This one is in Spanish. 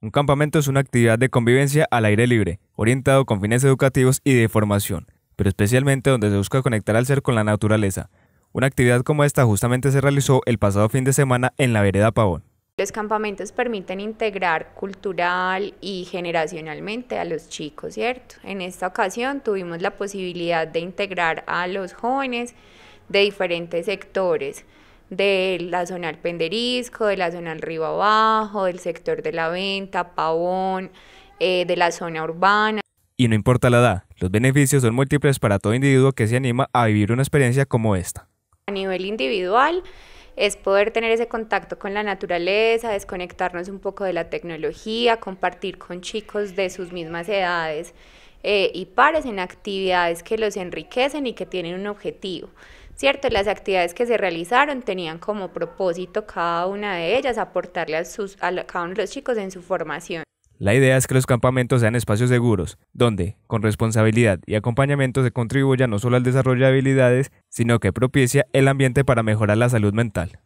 Un campamento es una actividad de convivencia al aire libre, orientado con fines educativos y de formación, pero especialmente donde se busca conectar al ser con la naturaleza. Una actividad como esta justamente se realizó el pasado fin de semana en la vereda Pavón. Los campamentos permiten integrar cultural y generacionalmente a los chicos, ¿cierto? En esta ocasión tuvimos la posibilidad de integrar a los jóvenes de diferentes sectores de la zona del Penderisco, de la zona del Río Abajo, del sector de la Venta, Pavón, eh, de la zona urbana. Y no importa la edad, los beneficios son múltiples para todo individuo que se anima a vivir una experiencia como esta. A nivel individual, es poder tener ese contacto con la naturaleza, desconectarnos un poco de la tecnología, compartir con chicos de sus mismas edades eh, y pares en actividades que los enriquecen y que tienen un objetivo. ¿Cierto? Las actividades que se realizaron tenían como propósito cada una de ellas aportarle a, sus, a cada uno de los chicos en su formación. La idea es que los campamentos sean espacios seguros, donde, con responsabilidad y acompañamiento, se contribuya no solo al desarrollo de habilidades, sino que propicia el ambiente para mejorar la salud mental.